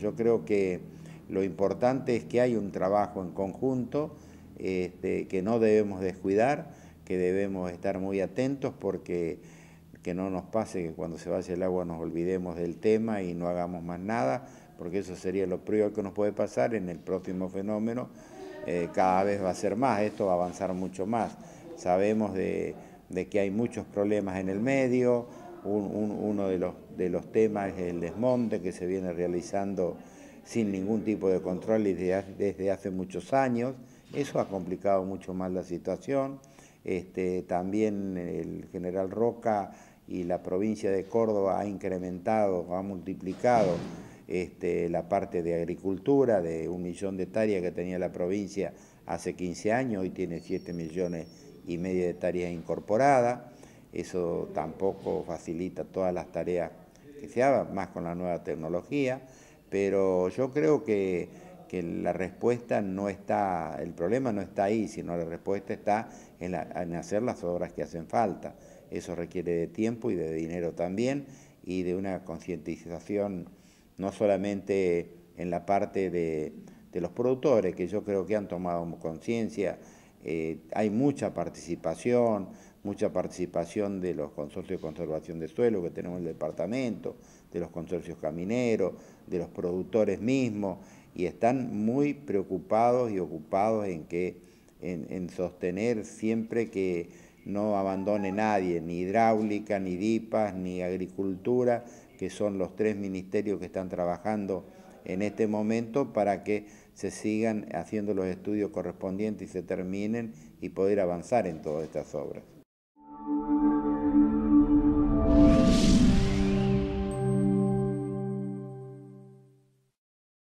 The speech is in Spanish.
Yo creo que lo importante es que hay un trabajo en conjunto este, que no debemos descuidar, que debemos estar muy atentos porque que no nos pase que cuando se vaya el agua nos olvidemos del tema y no hagamos más nada, porque eso sería lo primero que nos puede pasar en el próximo fenómeno. Eh, cada vez va a ser más, esto va a avanzar mucho más. Sabemos de que hay muchos problemas en el medio, uno de los, temas es el desmonte que se viene realizando sin ningún tipo de control desde, hace muchos años. Eso ha complicado mucho más la situación. Este, también el general Roca y la provincia de Córdoba ha incrementado, ha multiplicado este, la parte de agricultura de un millón de hectáreas que tenía la provincia hace 15 años, hoy tiene 7 millones y medio de hectáreas incorporadas. Eso tampoco facilita todas las tareas que se hagan, más con la nueva tecnología, pero yo creo que, la respuesta no está, el problema no está ahí, sino la respuesta está en, hacer las obras que hacen falta. Eso requiere de tiempo y de dinero también y de una concientización no solamente en la parte de los productores, que yo creo que han tomado conciencia eh, hay mucha participación, mucha participación de los consorcios de conservación de suelo que tenemos en el departamento, de los consorcios camineros, de los productores mismos, y están muy preocupados y ocupados en, que, en sostener siempre que no abandone nadie, ni hidráulica, ni DIPAS, ni agricultura, que son los tres ministerios que están trabajando en este momento para que se sigan haciendo los estudios correspondientes y se terminen y poder avanzar en todas estas obras.